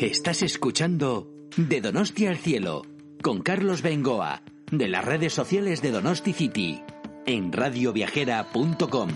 Estás escuchando De Donostia al Cielo con Carlos Bengoa de las redes sociales de Donosti City en radioviajera.com.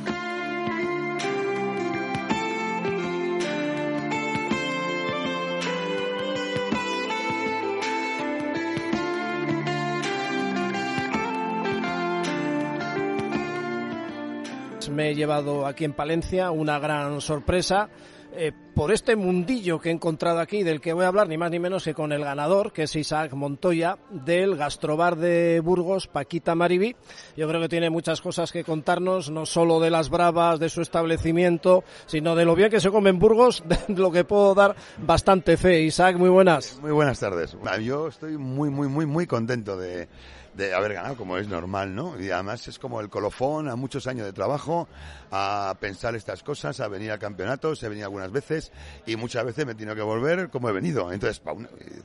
Me he llevado aquí en Palencia una gran sorpresa eh, por este mundillo que he encontrado aquí, del que voy a hablar ni más ni menos que con el ganador, que es Isaac Montoya, del gastrobar de Burgos, Paquita Maribí. Yo creo que tiene muchas cosas que contarnos, no solo de las bravas, de su establecimiento, sino de lo bien que se come en Burgos, de lo que puedo dar bastante fe. Isaac, muy buenas. Muy buenas tardes. Yo estoy muy, muy, muy, muy contento de de haber ganado, como es normal, ¿no? Y además es como el colofón a muchos años de trabajo, a pensar estas cosas, a venir a campeonatos, he venido algunas veces y muchas veces me he que volver como he venido. Entonces,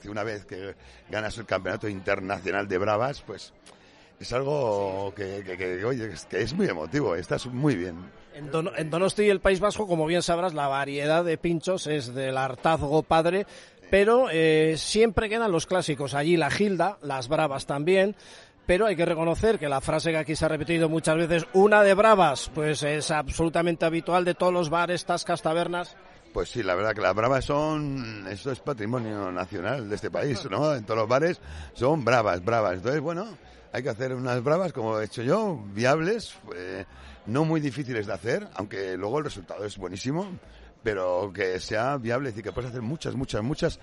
una, vez que ganas el campeonato internacional de bravas, pues es algo que, que, oye, que es muy emotivo, estás muy bien. En, Donostia en y el País Vasco, como bien sabrás, la variedad de pinchos es del hartazgo padre pero eh, siempre quedan los clásicos. Allí la Gilda, las Bravas también. Pero hay que reconocer que la frase que aquí se ha repetido muchas veces, una de bravas, pues es absolutamente habitual de todos los bares, tascas, tabernas. Pues sí, la verdad que las bravas son, eso es patrimonio nacional de este país, ¿no? En todos los bares son bravas, bravas. Entonces, bueno, hay que hacer unas bravas, como he hecho yo, viables, eh, no muy difíciles de hacer, aunque luego el resultado es buenísimo pero que sea viable, y que puedas hacer muchas, muchas, muchas,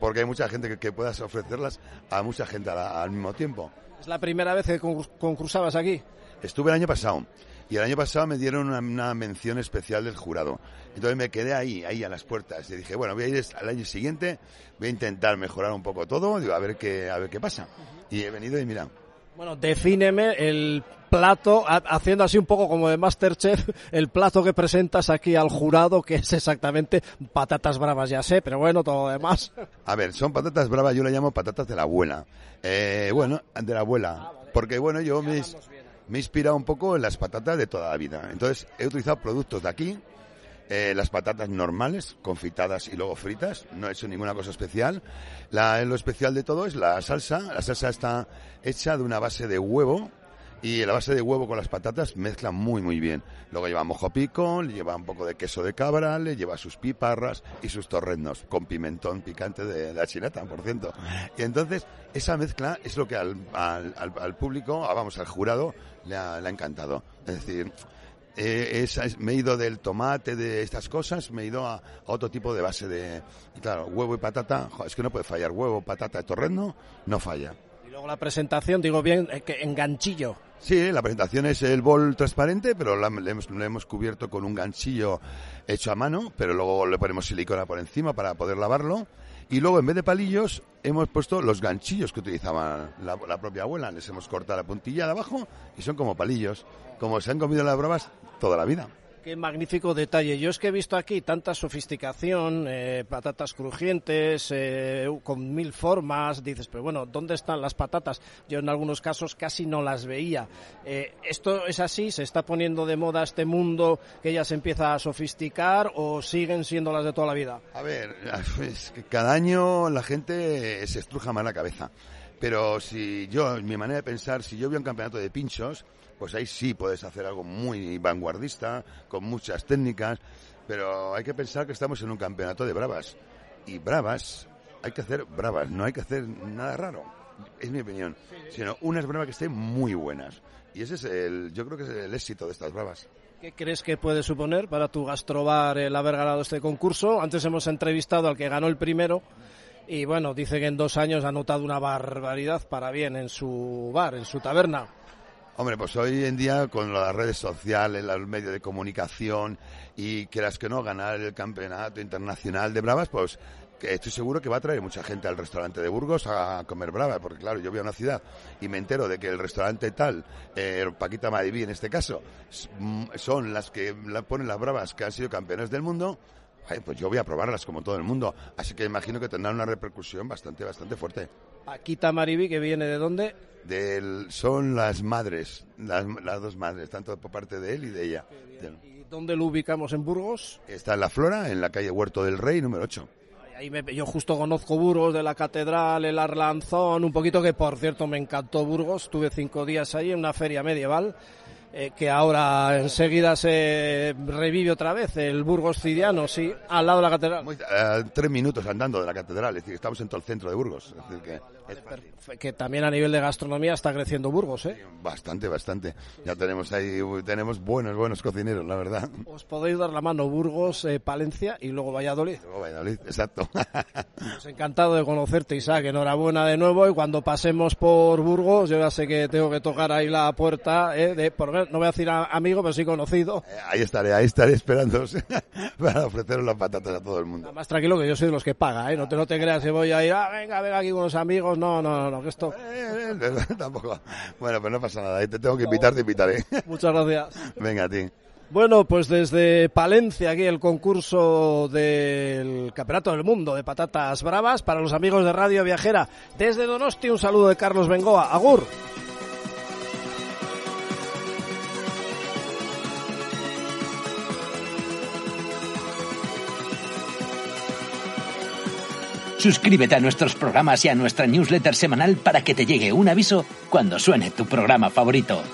porque hay mucha gente que, que puedas ofrecerlas a mucha gente al mismo tiempo. ¿Es la primera vez que concursabas aquí? Estuve el año pasado. Y el año pasado me dieron una, mención especial del jurado. Entonces me quedé ahí, ahí a las puertas. Y dije, bueno, voy a ir al año siguiente, voy a intentar mejorar un poco todo, digo, a ver qué, a ver qué pasa. Y he venido y mira, bueno, defíneme el plato, haciendo así un poco como de Masterchef, el plato que presentas aquí al jurado, que es exactamente patatas bravas, ya sé, pero bueno, todo lo demás. A ver, son patatas bravas, yo le llamo patatas de la abuela. Eh, bueno, de la abuela. Ah, Porque bueno, yo me, me he inspirado un poco en las patatas de toda la vida. Entonces, he utilizado productos de aquí, eh, las patatas normales, confitadas y luego fritas, no he hecho ninguna cosa especial. La, eh, lo especial de todo es la salsa, la salsa está hecha de una base de huevo y la base de huevo con las patatas mezcla muy muy bien. Luego lleva mojo le lleva un poco de queso de cabra, le lleva sus piparras y sus torrendos con pimentón picante de, la chinata, por ciento. Y entonces esa mezcla es lo que al, al, al, público, ah, vamos, al jurado le ha, le ha encantado. Es decir, eh, es, me he ido del tomate, de estas cosas, me he ido a, otro tipo de base de... claro, huevo y patata, es que no puede fallar, huevo, patata torrendo, no falla. Y luego la presentación, digo bien, eh, que en ganchillo. Sí, la presentación es el bol transparente, pero lo hemos, cubierto con un ganchillo hecho a mano, pero luego le ponemos silicona por encima para poder lavarlo y luego, en vez de palillos, hemos puesto los ganchillos que utilizaba la, propia abuela. Les hemos cortado la puntilla de abajo y son como palillos, como se han comido las bravas toda la vida. Qué magnífico detalle. Yo es que he visto aquí tanta sofisticación, eh, patatas crujientes, eh, con mil formas. Dices, pero bueno, ¿dónde están las patatas? Yo en algunos casos casi no las veía. Eh, ¿Esto es así? ¿Se está poniendo de moda este mundo que ya se empieza a sofisticar o siguen siendo las de toda la vida? A ver, es que cada año la gente se estruja más la cabeza. Pero si yo, en mi manera de pensar, si yo veo un campeonato de pinchos, pues ahí sí puedes hacer algo muy vanguardista, con muchas técnicas, pero hay que pensar que estamos en un campeonato de bravas. Y bravas, hay que hacer bravas, no hay que hacer nada raro. Es mi opinión. Sino unas bravas que estén muy buenas. Y ese es el, yo creo que es el éxito de estas bravas. ¿Qué crees que puede suponer para tu gastrobar el haber ganado este concurso? Antes hemos entrevistado al que ganó el primero. Y bueno, dice que en dos años ha notado una barbaridad para bien en su bar, en su taberna. Hombre, pues hoy en día con las redes sociales, los medios de comunicación y que las que no ganar el campeonato internacional de bravas, pues estoy seguro que va a traer mucha gente al restaurante de Burgos a comer bravas, porque claro, yo voy a una ciudad y me entero de que el restaurante tal, eh, Paquita Madiví en este caso, mm, son las que ponen las bravas que han sido campeonas del mundo, pues yo voy a probarlas como todo el mundo. Así que imagino que tendrán una repercusión bastante, bastante fuerte. ¿Aquí Maribi, que viene de dónde? Del, son las madres, las, las, dos madres, tanto por parte de él y de ella. ¿Y dónde lo ubicamos en Burgos? Está en La Flora, en la calle Huerto del Rey, número 8. Ahí me, yo justo conozco Burgos de la Catedral, el Arlanzón, un poquito que por cierto me encantó Burgos, Estuve cinco días ahí en una feria medieval eh, que ahora enseguida se revive otra vez, el Burgos Cidiano, sí, al lado de la catedral. Eh, tres minutos andando de la catedral, es decir, estamos en todo el centro de Burgos. que que también a nivel de gastronomía está creciendo Burgos, ¿eh? Bastante, bastante. Ya tenemos ahí, tenemos buenos, buenos cocineros, la verdad. Os podéis dar la mano Burgos, eh, Palencia y luego Valladolid. Luego Valladolid, exacto. Pues encantado de conocerte, Isaac. Enhorabuena de nuevo y cuando pasemos por Burgos, yo ya sé que tengo que tocar ahí la puerta, ¿eh? de, por, no voy a decir amigo, pero sí conocido. Eh, ahí estaré, ahí estaré esperando para ofreceros las patatas a todo el mundo. Más tranquilo que yo soy de los que paga, ¿eh? No te, no te creas que voy a ir, a ah, venga, venga aquí con los amigos no, no, no, esto... Eh, eh, eh, tampoco. Bueno, pues no pasa nada, te tengo que invitar, te invitaré. Muchas gracias. Venga, a ti. Bueno, pues desde Palencia, aquí el concurso del Campeonato del Mundo de Patatas Bravas. Para los amigos de Radio Viajera, desde Donosti, un saludo de Carlos Bengoa. Agur. Suscríbete a nuestros programas y a nuestra newsletter semanal para que te llegue un aviso cuando suene tu programa favorito.